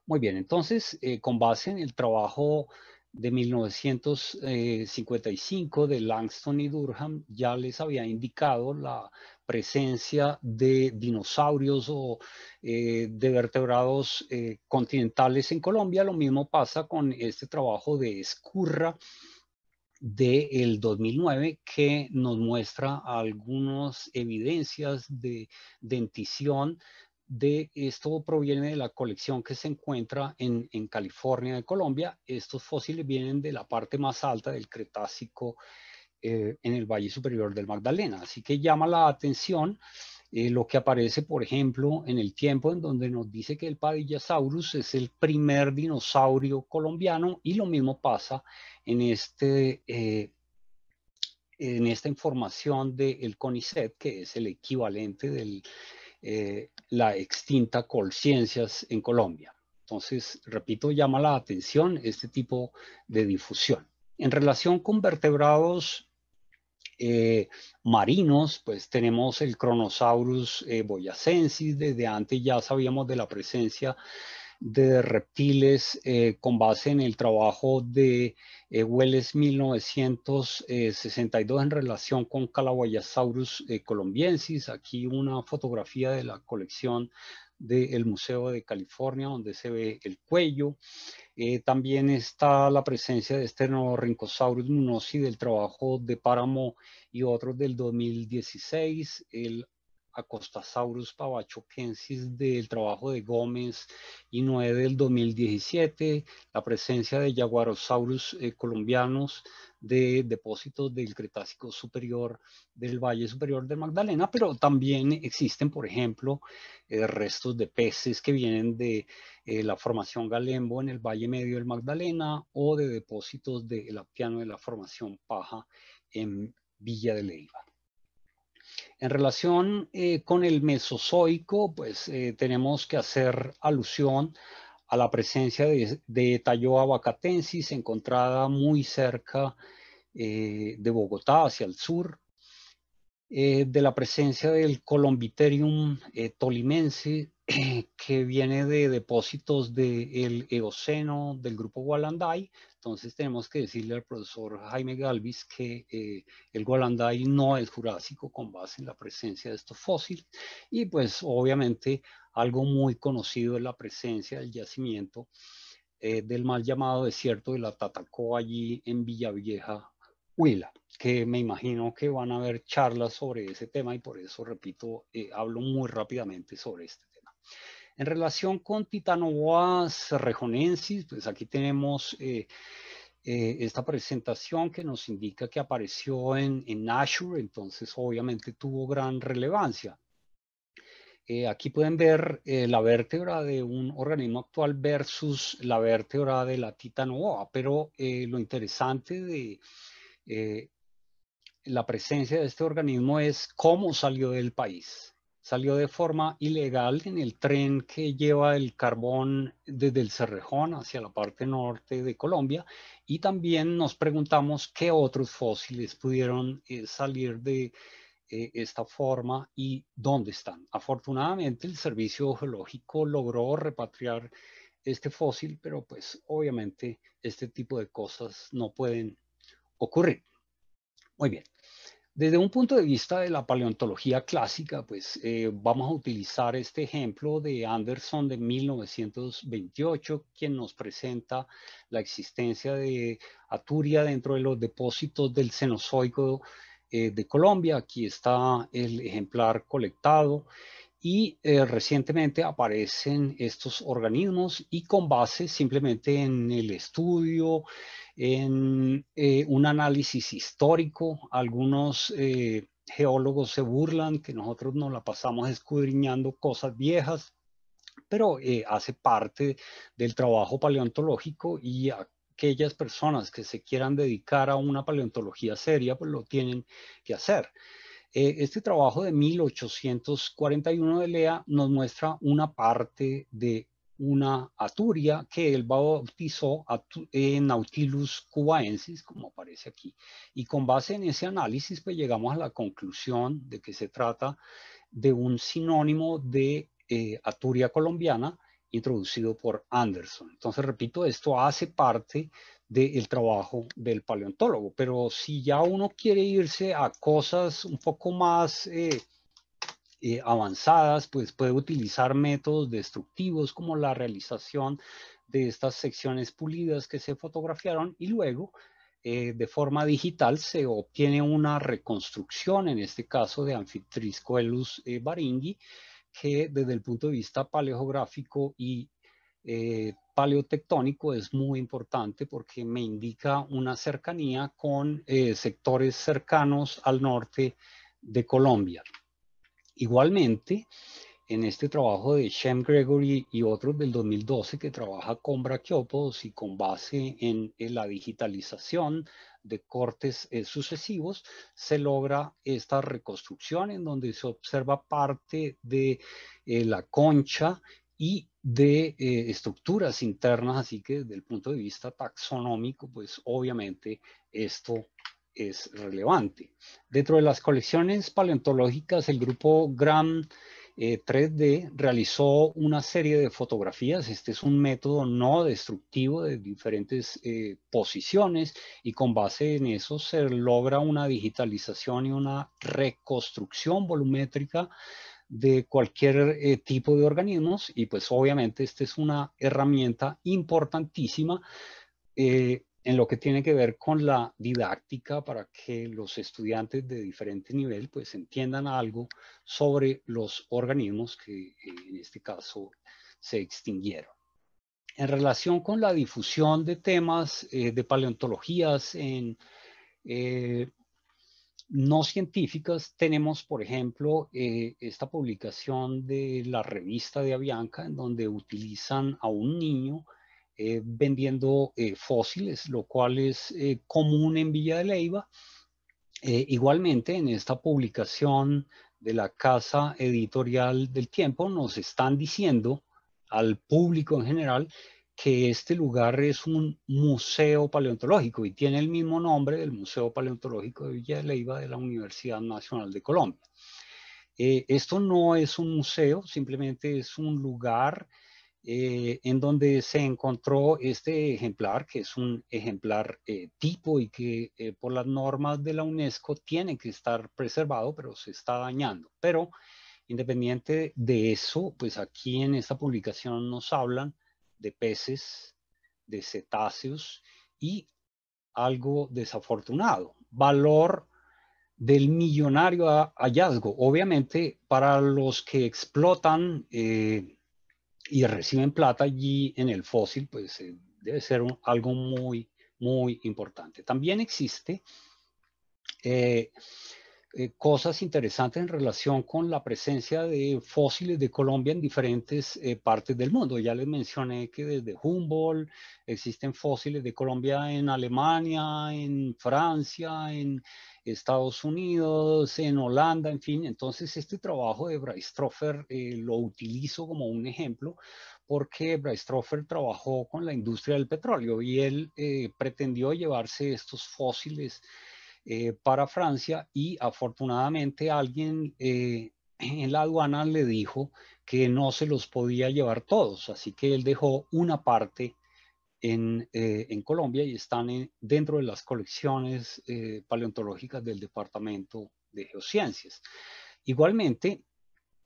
Muy bien, entonces, con base en el trabajo de 1955 eh, de Langston y Durham ya les había indicado la presencia de dinosaurios o eh, de vertebrados eh, continentales en Colombia. Lo mismo pasa con este trabajo de Escurra del 2009 que nos muestra algunas evidencias de dentición de esto proviene de la colección que se encuentra en, California de Colombia. Estos fósiles vienen de la parte más alta del Cretácico eh, en el Valle Superior del Magdalena. Así que llama la atención eh, lo que aparece, por ejemplo, en el tiempo en donde nos dice que el Padillasaurus es el primer dinosaurio colombiano y lo mismo pasa en este... Eh, en esta información del CONICET, que es el equivalente del eh, la extinta Colciencias en Colombia. Entonces, repito, llama la atención este tipo de difusión. En relación con vertebrados eh, marinos, pues tenemos el Cronosaurus eh, boyacensis, desde antes ya sabíamos de la presencia de reptiles eh, con base en el trabajo de eh, Welles 1962 en relación con Calawayasaurus eh, colombiensis. Aquí una fotografía de la colección del Museo de California, donde se ve el cuello. también está la presencia de este rincosaurus munosi del trabajo de Páramo y otros del 2016, el Acostasaurus pavachoquensis del trabajo de Gómez y Noé del 2017, la presencia de jaguarosaurus eh, colombianos de depósitos del Cretácico Superior, del Valle Superior de Magdalena, pero también existen, por ejemplo, eh, restos de peces que vienen de eh, la formación Galembo en el Valle Medio del Magdalena o de depósitos del la de la formación Paja en Villa de Leiva. En relación eh, con el Mesozoico, pues eh, tenemos que hacer alusión a la presencia de, de Talloa vacatensis encontrada muy cerca eh, de Bogotá, hacia el sur, de la presencia del Colombiterium tolimense que viene de depósitos del Eoceno del grupo Gualanday. Entonces tenemos que decirle al profesor Jaime Galvis que eh, el Gualanday no es jurásico con base en la presencia de estos fósiles. Y pues obviamente algo muy conocido es la presencia del yacimiento eh, del mal llamado desierto de la Tatacó allí en Villavieja, Huila que me imagino que van a haber charlas sobre ese tema y por eso, repito, eh, hablo muy rápidamente sobre este tema. En relación con Titanoboas rejonensis, pues aquí tenemos eh, eh, esta presentación que nos indica que apareció en, en entonces obviamente tuvo gran relevancia. Eh, aquí pueden ver la vértebra de un organismo actual versus la vértebra de la titanoboa, pero lo interesante de la presencia de este organismo es cómo salió del país salió de forma ilegal en el tren que lleva el carbón desde el Cerrejón hacia la parte norte de Colombia y también nos preguntamos qué otros fósiles pudieron eh, salir de eh, esta forma y dónde están. Afortunadamente el Servicio Geológico logró repatriar este fósil, pero pues obviamente este tipo de cosas no pueden ocurrir. Muy bien. Desde un punto de vista de la paleontología clásica, pues eh, vamos a utilizar este ejemplo de Anderson de 1928, quien nos presenta la existencia de Aturia dentro de los depósitos del Cenozoico eh, de Colombia. Aquí está el ejemplar colectado y eh, recientemente aparecen estos organismos y con base simplemente en el estudio, en eh, un análisis histórico, algunos eh, geólogos se burlan que nosotros nos la pasamos escudriñando cosas viejas, pero hace parte del trabajo paleontológico y aquellas personas que se quieran dedicar a una paleontología seria, pues lo tienen que hacer. Eh, este trabajo de 1841 de Lea nos muestra una parte de una aturia que él bautizó en Nautilus cubaensis, como aparece aquí. Y con base en ese análisis, pues llegamos a la conclusión de que se trata de un sinónimo de eh, aturia colombiana introducido por Anderson. Entonces, repito, esto hace parte del trabajo del paleontólogo. Pero si ya uno quiere irse a cosas un poco más eh, eh, avanzadas, pues puede utilizar métodos destructivos como la realización de estas secciones pulidas que se fotografiaron y luego eh, de forma digital se obtiene una reconstrucción, en este caso de Anfitriscoelus coelus baringi, que desde el punto de vista paleográfico y paleotectónico es muy importante porque me indica una cercanía con eh, sectores cercanos al norte de Colombia. Igualmente, en este trabajo de Shem Gregory y otros del 2012 que trabaja con braquiópodos y con base en, la digitalización de cortes eh, sucesivos, se logra esta reconstrucción en donde se observa parte de eh, la concha y de eh, estructuras internas, así que desde el punto de vista taxonómico, pues obviamente esto es relevante. Dentro de las colecciones paleontológicas, el grupo GRAM 3D eh, realizó una serie de fotografías. Este es un método no destructivo de diferentes eh, posiciones y con base en eso se logra una digitalización y una reconstrucción volumétrica de cualquier eh, tipo de organismos y pues obviamente esta es una herramienta importantísima eh, en lo que tiene que ver con la didáctica para que los estudiantes de diferente nivel pues entiendan algo sobre los organismos que en este caso se extinguieron. En relación con la difusión de temas eh, de paleontologías en no científicas tenemos, por ejemplo, eh, esta publicación de la revista de Avianca, en donde utilizan a un niño eh, vendiendo eh, fósiles, lo cual es común en Villa de Leiva. igualmente, en esta publicación de la Casa Editorial del Tiempo, nos están diciendo al público en general que este lugar es un museo paleontológico y tiene el mismo nombre del Museo Paleontológico de Villa de Leiva de la Universidad Nacional de Colombia. Eh, esto no es un museo, simplemente es un lugar eh, en donde se encontró este ejemplar, que es un ejemplar eh, tipo y que por las normas de la UNESCO tiene que estar preservado, pero se está dañando. Pero independiente de eso, pues aquí en esta publicación nos hablan de peces, de cetáceos y algo desafortunado, valor del millonario hallazgo. Obviamente, para los que explotan eh, y reciben plata allí en el fósil, pues eh, debe ser algo muy, muy importante. También existe eh, eh, cosas interesantes en relación con la presencia de fósiles de Colombia en diferentes eh, partes del mundo. Ya les mencioné que desde Humboldt existen fósiles de Colombia en Alemania, en Francia, en Estados Unidos, en Holanda, en fin. Entonces este trabajo de Breistroffer eh, lo utilizo como un ejemplo porque Breistroffer trabajó con la industria del petróleo y él pretendió llevarse estos fósiles eh, para Francia y afortunadamente alguien eh, en la aduana le dijo que no se los podía llevar todos, así que él dejó una parte en, eh, Colombia y están dentro de las colecciones paleontológicas del Departamento de Geociencias. Igualmente,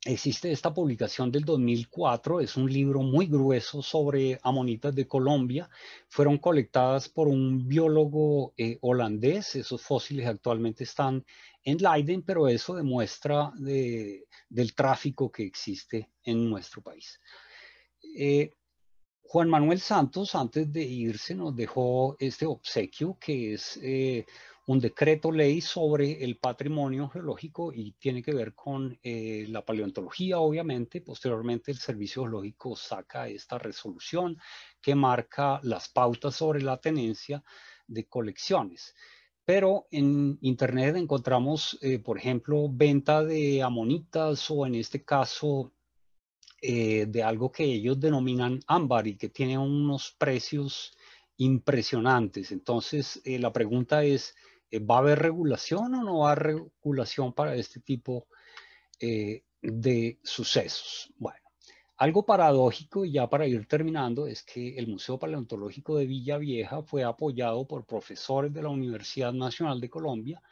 existe esta publicación del 2004, es un libro muy grueso sobre amonitas de Colombia. Fueron colectadas por un biólogo eh, holandés, esos fósiles actualmente están en Leiden, pero eso demuestra del tráfico que existe en nuestro país. Eh, Juan Manuel Santos, antes de irse, nos dejó este obsequio que es eh, un decreto ley sobre el patrimonio geológico y tiene que ver con eh, la paleontología, obviamente. Posteriormente el Servicio Geológico saca esta resolución que marca las pautas sobre la tenencia de colecciones. Pero en Internet encontramos, eh, por ejemplo, venta de amonitas o en este caso eh, de algo que ellos denominan ámbar y que tiene unos precios impresionantes. Entonces, la pregunta es, eh, ¿va a haber regulación o no va a haber regulación para este tipo eh, de sucesos? Bueno, algo paradójico, y ya para ir terminando, es que el Museo Paleontológico de Villa Vieja fue apoyado por profesores de la Universidad Nacional de Colombia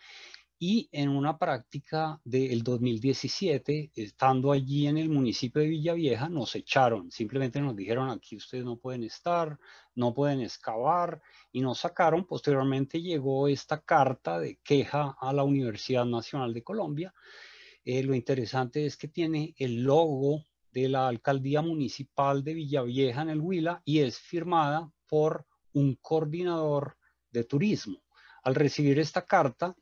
y en una práctica del 2017, estando allí en el municipio de Villavieja, nos echaron, simplemente nos dijeron aquí ustedes no pueden estar, no pueden excavar y nos sacaron. Posteriormente llegó esta carta de queja a la Universidad Nacional de Colombia. Eh, lo interesante es que tiene el logo de la alcaldía municipal de Villavieja en el Huila y es firmada por un coordinador de turismo. Al recibir esta carta,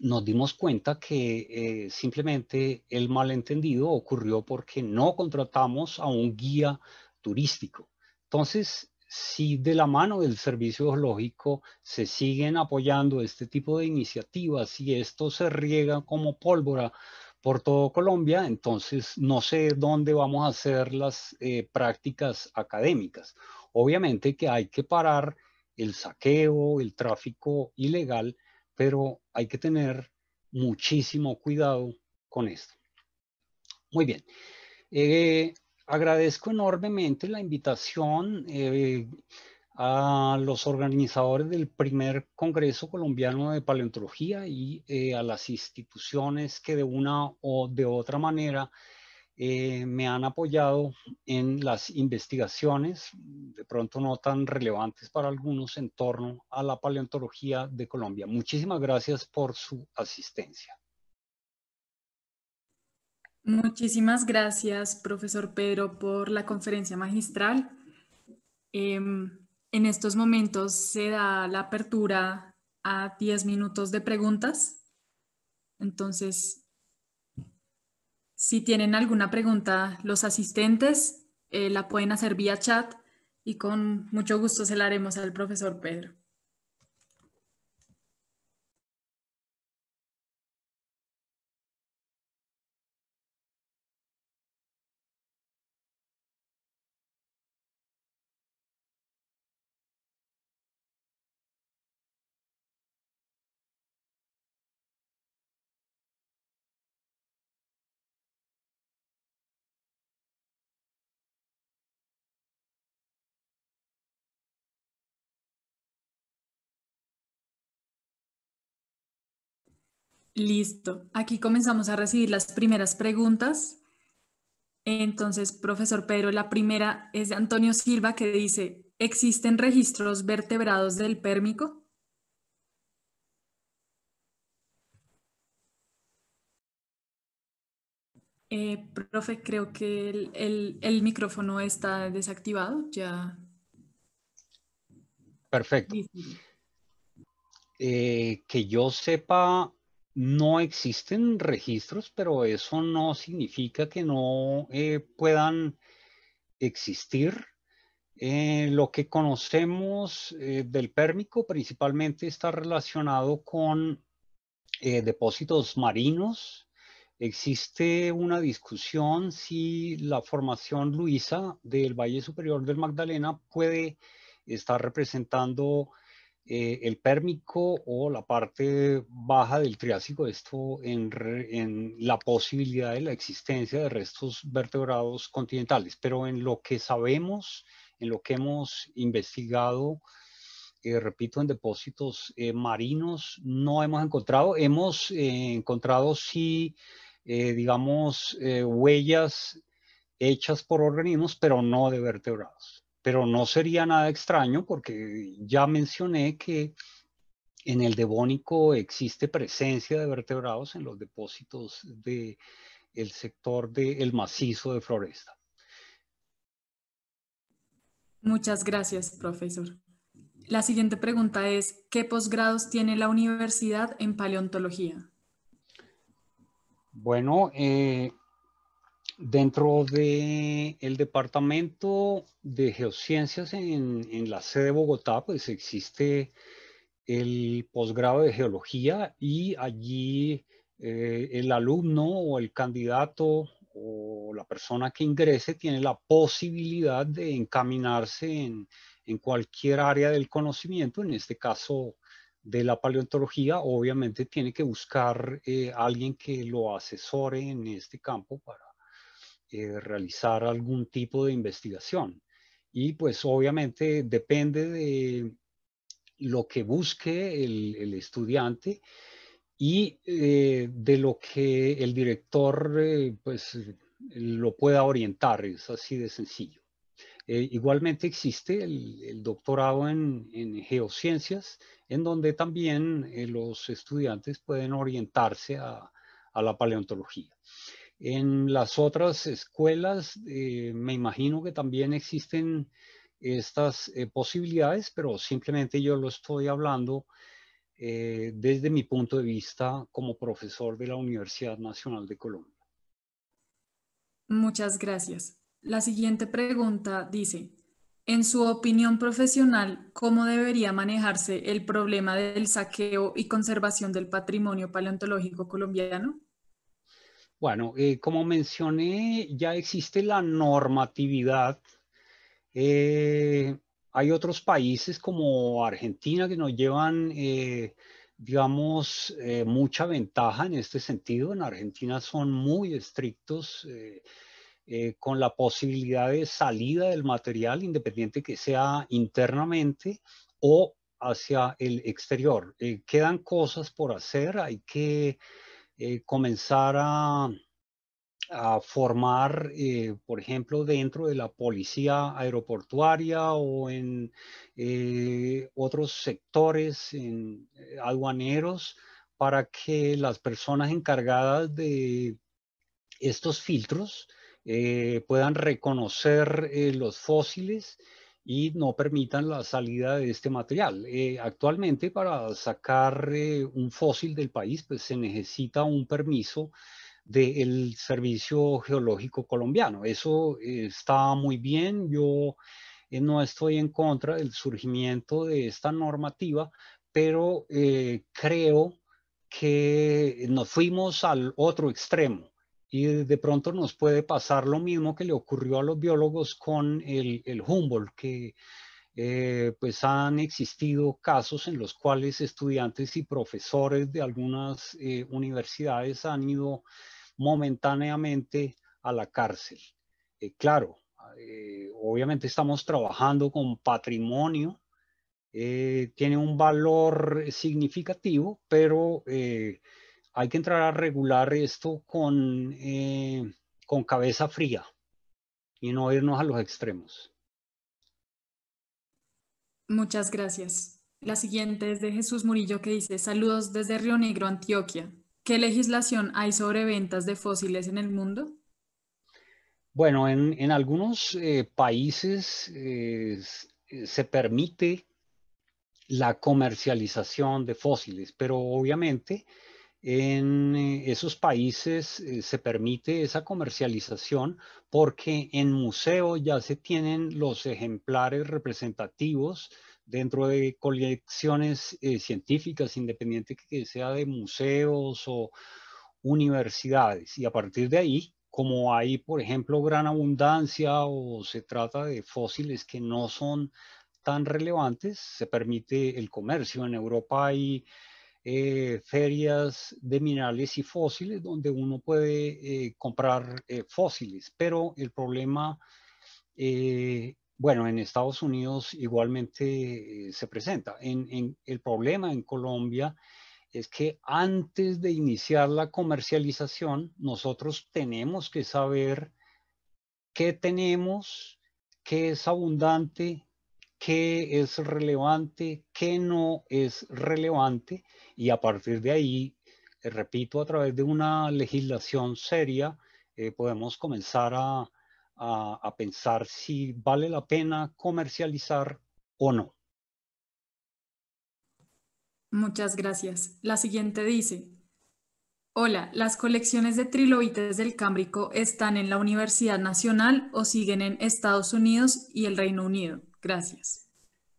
nos dimos cuenta que eh, simplemente el malentendido ocurrió porque no contratamos a un guía turístico. Entonces, si de la mano del servicio ecológico se siguen apoyando este tipo de iniciativas, y esto se riega como pólvora por todo Colombia, entonces no sé dónde vamos a hacer las eh, prácticas académicas. Obviamente que hay que parar el saqueo, el tráfico ilegal, pero hay que tener muchísimo cuidado con esto. Muy bien. Eh, agradezco enormemente la invitación eh, a los organizadores del primer Congreso Colombiano de Paleontología y eh, a las instituciones que de una o de otra manera eh, me han apoyado en las investigaciones, de pronto no tan relevantes para algunos, en torno a la paleontología de Colombia. Muchísimas gracias por su asistencia. Muchísimas gracias, profesor Pedro, por la conferencia magistral. Em, en estos momentos se da la apertura a 10 minutos de preguntas. Entonces, si tienen alguna pregunta los asistentes, eh, la pueden hacer vía chat y con mucho gusto se la haremos al profesor Pedro. Listo. Aquí comenzamos a recibir las primeras preguntas. Entonces, profesor Pedro, la primera es de Antonio Silva que dice, ¿existen registros vertebrados del pérmico? Eh, profe, creo que el, micrófono está desactivado, ya. Perfecto. Eh, que yo sepa, no existen registros, pero eso no significa que no eh, puedan existir. Eh, lo que conocemos eh, del pérmico principalmente está relacionado con depósitos marinos. Existe una discusión si la formación Luisa del Valle Superior del Magdalena puede estar representando eh, el pérmico o la parte baja del Triásico, esto en, la posibilidad de la existencia de restos vertebrados continentales. Pero en lo que sabemos, en lo que hemos investigado, eh, repito, en depósitos eh, marinos, no hemos encontrado. Hemos encontrado, sí, digamos, huellas hechas por organismos, pero no de vertebrados pero no sería nada extraño porque ya mencioné que en el Devónico existe presencia de vertebrados en los depósitos del sector del macizo de Floresta. Muchas gracias, profesor. La siguiente pregunta es, ¿qué posgrados tiene la universidad en paleontología? Bueno, eh, dentro del el Departamento de Geociencias en, la sede de Bogotá, pues existe el posgrado de geología y allí eh, el alumno o el candidato o la persona que ingrese tiene la posibilidad de encaminarse en, cualquier área del conocimiento, en este caso de la paleontología, obviamente tiene que buscar eh, alguien que lo asesore en este campo para eh, realizar algún tipo de investigación. Y pues obviamente depende de lo que busque el, estudiante y eh, de lo que el director eh, pues lo pueda orientar, es así de sencillo. igualmente existe el, doctorado en, geociencias, en donde también los estudiantes pueden orientarse a la paleontología. En las otras escuelas eh, me imagino que también existen estas eh, posibilidades, pero simplemente yo lo estoy hablando eh, desde mi punto de vista como profesor de la Universidad Nacional de Colombia. Muchas gracias. La siguiente pregunta dice, en su opinión profesional, ¿cómo debería manejarse el problema del saqueo y conservación del patrimonio paleontológico colombiano? Bueno, eh, como mencioné, ya existe la normatividad. Eh, hay otros países como Argentina que nos llevan, eh, digamos, mucha ventaja en este sentido. En Argentina son muy estrictos. con la posibilidad de salida del material, independiente que sea internamente o hacia el exterior. quedan cosas por hacer, hay que eh, comenzar a, formar, eh, por ejemplo, dentro de la policía aeroportuaria o en eh, otros sectores, en aduaneros, para que las personas encargadas de estos filtros puedan reconocer los fósiles y no permitan la salida de este material. Eh, actualmente para sacar eh, un fósil del país pues, se necesita un permiso del Servicio Geológico Colombiano. Eso eh, está muy bien, yo no estoy en contra del surgimiento de esta normativa, pero creo que nos fuimos al otro extremo y de pronto nos puede pasar lo mismo que le ocurrió a los biólogos con el, el Humboldt, que eh, pues han existido casos en los cuales estudiantes y profesores de algunas eh, universidades han ido momentáneamente a la cárcel. Eh, claro, obviamente estamos trabajando con patrimonio, tiene un valor significativo, pero hay que entrar a regular esto eh, con, cabeza fría y no irnos a los extremos. Muchas gracias. La siguiente es de Jesús Murillo que dice, saludos desde Río Negro, Antioquia. ¿Qué legislación hay sobre ventas de fósiles en el mundo? Bueno, en, algunos eh, países eh, se permite la comercialización de fósiles, pero obviamente en eh, esos países eh, se permite esa comercialización porque en museos ya se tienen los ejemplares representativos dentro de colecciones eh, científicas, independiente que sea de museos o universidades. Y a partir de ahí, como hay, por ejemplo, gran abundancia o se trata de fósiles que no son tan relevantes, se permite el comercio. En Europa hay eh, ferias de minerales y fósiles donde uno puede eh, comprar eh, fósiles, pero el problema, bueno, en Estados Unidos igualmente se presenta. En, el problema en Colombia es que antes de iniciar la comercialización, nosotros tenemos que saber qué tenemos, qué es abundante, qué es relevante, qué no es relevante y a partir de ahí, eh, repito, a través de una legislación seria, eh, podemos comenzar a pensar si vale la pena comercializar o no. Muchas gracias. La siguiente dice, Hola, ¿las colecciones de trilobites del Cámbrico están en la Universidad Nacional o siguen en Estados Unidos y el Reino Unido? Gracias.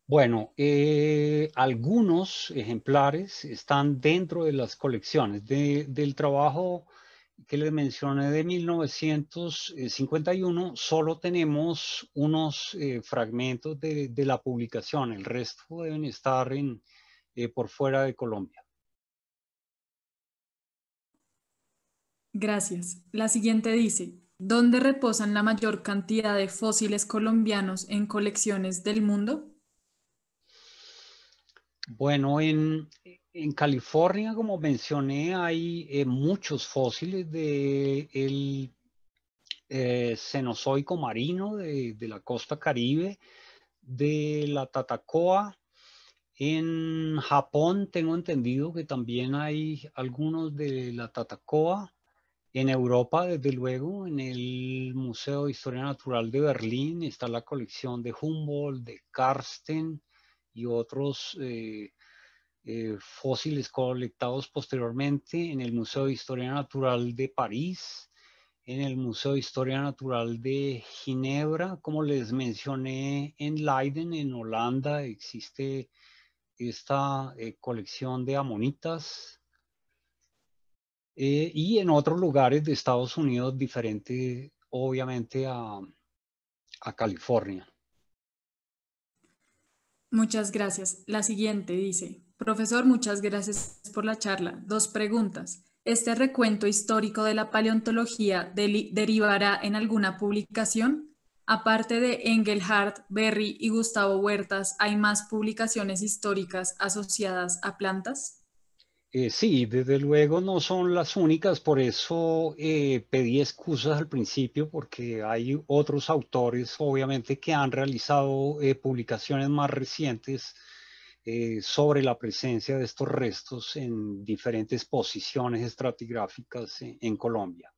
Bueno, eh, algunos ejemplares están dentro de las colecciones del trabajo que les mencioné de 1951, solo tenemos unos eh, fragmentos de, la publicación, el resto deben estar eh, por fuera de Colombia. Gracias. La siguiente dice, ¿dónde reposan la mayor cantidad de fósiles colombianos en colecciones del mundo? Bueno, en, California, como mencioné, hay eh, muchos fósiles del eh, cenozoico marino de, de, la costa caribe, de la tatacoa. En Japón tengo entendido que también hay algunos de la tatacoa. En Europa, desde luego, en el Museo de Historia Natural de Berlín está la colección de Humboldt, de Karsten y otros eh, eh, fósiles colectados posteriormente. En el Museo de Historia Natural de París, en el Museo de Historia Natural de Ginebra. Como les mencioné, en Leiden, en Holanda, existe esta eh, colección de amonitas eh, y en otros lugares de Estados Unidos diferente, obviamente, a, California. Muchas gracias. La siguiente dice, profesor, muchas gracias por la charla. Dos preguntas. ¿Este recuento histórico de la paleontología derivará en alguna publicación? Aparte de Engelhardt, Berry y Gustavo Huertas, ¿hay más publicaciones históricas asociadas a plantas? Eh, sí, desde luego no son las únicas, por eso eh, pedí excusas al principio, porque hay otros autores, obviamente, que han realizado eh, publicaciones más recientes sobre la presencia de estos restos en diferentes posiciones estratigráficas en, en Colombia.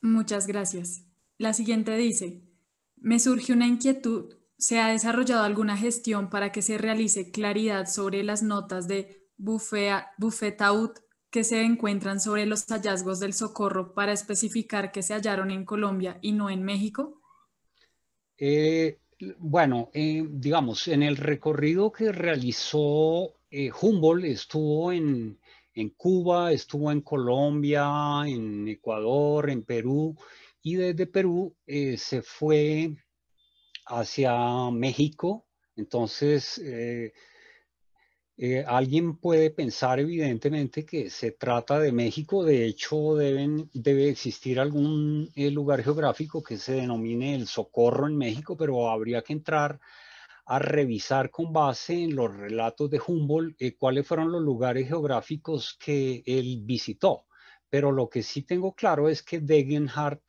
Muchas gracias. La siguiente dice, me surge una inquietud ¿Se ha desarrollado alguna gestión para que se realice claridad sobre las notas de Bufetaut que se encuentran sobre los hallazgos del socorro para especificar que se hallaron en Colombia y no en México? Eh, bueno, eh, digamos, en el recorrido que realizó eh, Humboldt estuvo en, Cuba, estuvo en Colombia, en Ecuador, en Perú, y desde Perú se fue hacia México. Entonces, eh, eh, alguien puede pensar evidentemente que se trata de México, de hecho deben, debe existir algún eh, lugar geográfico que se denomine el Socorro en México, pero habría que entrar a revisar con base en los relatos de Humboldt cuáles fueron los lugares geográficos que él visitó. Pero lo que sí tengo claro es que Degenhardt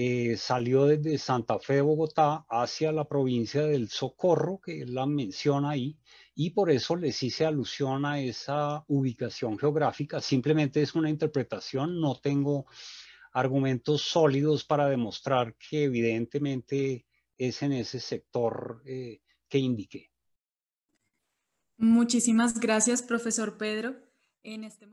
eh, salió desde Santa Fe, Bogotá, hacia la provincia del Socorro, que la menciona ahí, y por eso les hice alusión a esa ubicación geográfica. Simplemente es una interpretación, no tengo argumentos sólidos para demostrar que evidentemente es en ese sector eh, que indiqué. Muchísimas gracias, profesor Pedro. En este